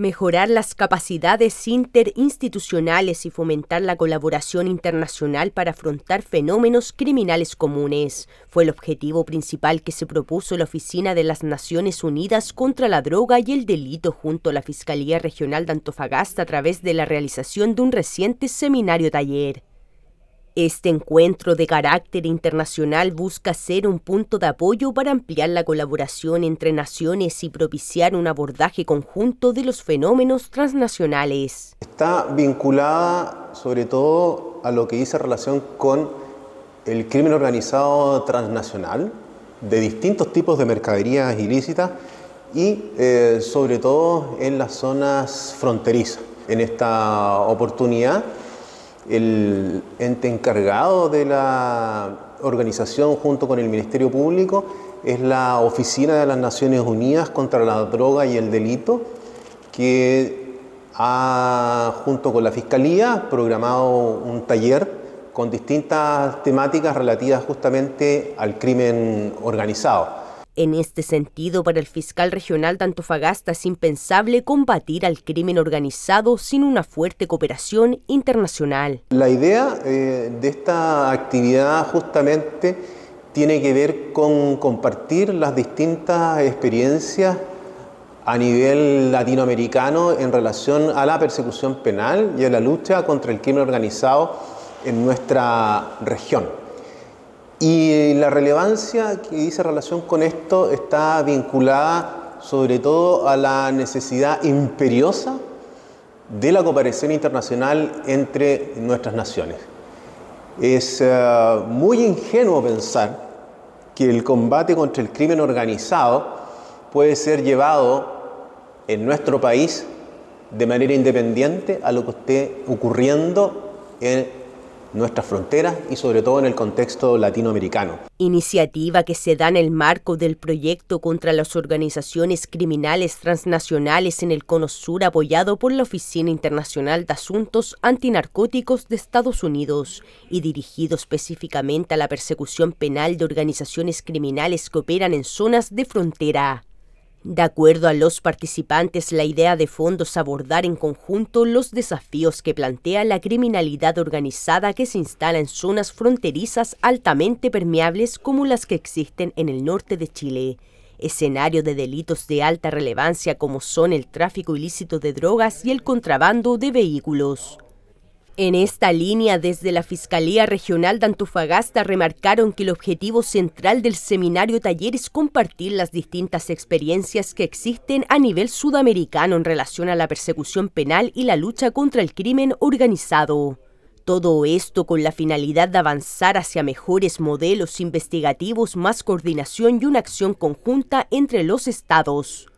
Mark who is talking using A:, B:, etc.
A: mejorar las capacidades interinstitucionales y fomentar la colaboración internacional para afrontar fenómenos criminales comunes. Fue el objetivo principal que se propuso la Oficina de las Naciones Unidas contra la Droga y el Delito junto a la Fiscalía Regional de Antofagasta a través de la realización de un reciente seminario taller. Este encuentro de carácter internacional busca ser un punto de apoyo para ampliar la colaboración entre naciones y propiciar un abordaje conjunto de los fenómenos transnacionales.
B: Está vinculada sobre todo a lo que dice relación con el crimen organizado transnacional de distintos tipos de mercaderías ilícitas y eh, sobre todo en las zonas fronterizas. En esta oportunidad el ente encargado de la organización junto con el Ministerio Público es la Oficina de las Naciones Unidas contra la Droga y el Delito, que ha, junto con la Fiscalía, programado un taller con distintas temáticas relativas justamente al crimen organizado.
A: En este sentido, para el fiscal regional de Antofagasta es impensable combatir al crimen organizado sin una fuerte cooperación internacional.
B: La idea eh, de esta actividad justamente tiene que ver con compartir las distintas experiencias a nivel latinoamericano en relación a la persecución penal y a la lucha contra el crimen organizado en nuestra región. Y la relevancia que dice relación con esto está vinculada sobre todo a la necesidad imperiosa de la cooperación internacional entre nuestras naciones. Es eh, muy ingenuo pensar que el combate contra el crimen organizado puede ser llevado en nuestro país de manera independiente a lo que esté ocurriendo en nuestras fronteras y sobre todo en el contexto latinoamericano.
A: Iniciativa que se da en el marco del proyecto contra las organizaciones criminales transnacionales en el Cono Sur apoyado por la Oficina Internacional de Asuntos Antinarcóticos de Estados Unidos y dirigido específicamente a la persecución penal de organizaciones criminales que operan en zonas de frontera. De acuerdo a los participantes, la idea de fondo es abordar en conjunto los desafíos que plantea la criminalidad organizada que se instala en zonas fronterizas altamente permeables como las que existen en el norte de Chile. Escenario de delitos de alta relevancia como son el tráfico ilícito de drogas y el contrabando de vehículos. En esta línea, desde la Fiscalía Regional de Antofagasta remarcaron que el objetivo central del seminario taller es compartir las distintas experiencias que existen a nivel sudamericano en relación a la persecución penal y la lucha contra el crimen organizado. Todo esto con la finalidad de avanzar hacia mejores modelos investigativos, más coordinación y una acción conjunta entre los estados.